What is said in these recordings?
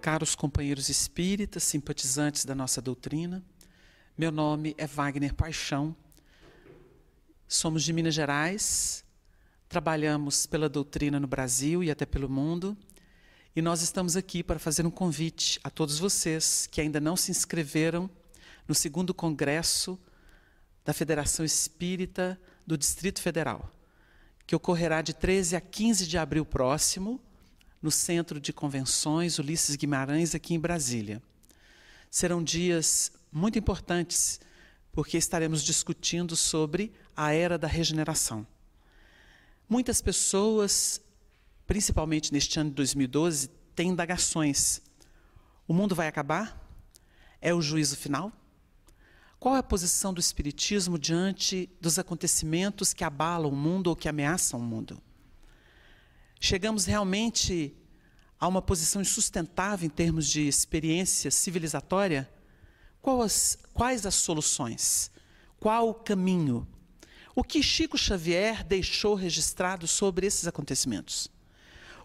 Caros companheiros espíritas, simpatizantes da nossa doutrina, meu nome é Wagner Paixão. Somos de Minas Gerais, trabalhamos pela doutrina no Brasil e até pelo mundo. E nós estamos aqui para fazer um convite a todos vocês que ainda não se inscreveram no segundo congresso da Federação Espírita do Distrito Federal, que ocorrerá de 13 a 15 de abril próximo, no Centro de Convenções Ulisses Guimarães, aqui em Brasília. Serão dias muito importantes, porque estaremos discutindo sobre a era da regeneração. Muitas pessoas, principalmente neste ano de 2012, têm indagações. O mundo vai acabar? É o juízo final? Qual é a posição do Espiritismo diante dos acontecimentos que abalam o mundo ou que ameaçam o mundo? chegamos realmente a uma posição insustentável em termos de experiência civilizatória, as, quais as soluções? Qual o caminho? O que Chico Xavier deixou registrado sobre esses acontecimentos?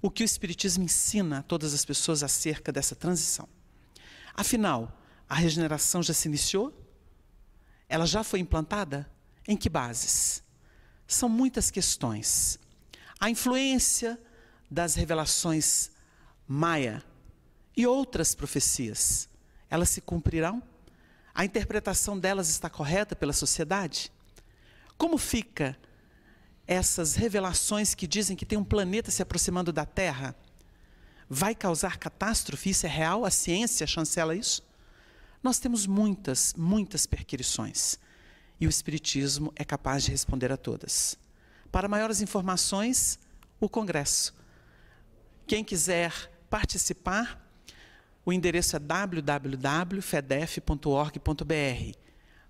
O que o Espiritismo ensina a todas as pessoas acerca dessa transição? Afinal, a regeneração já se iniciou? Ela já foi implantada? Em que bases? São muitas questões a influência das revelações maia e outras profecias. Elas se cumprirão? A interpretação delas está correta pela sociedade? Como fica essas revelações que dizem que tem um planeta se aproximando da Terra? Vai causar catástrofe? Isso é real? A ciência chancela isso? Nós temos muitas, muitas perquirições E o Espiritismo é capaz de responder a todas. Para maiores informações, o Congresso. Quem quiser participar, o endereço é www.fedef.org.br.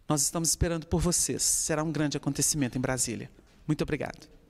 Nós estamos esperando por vocês. Será um grande acontecimento em Brasília. Muito obrigado.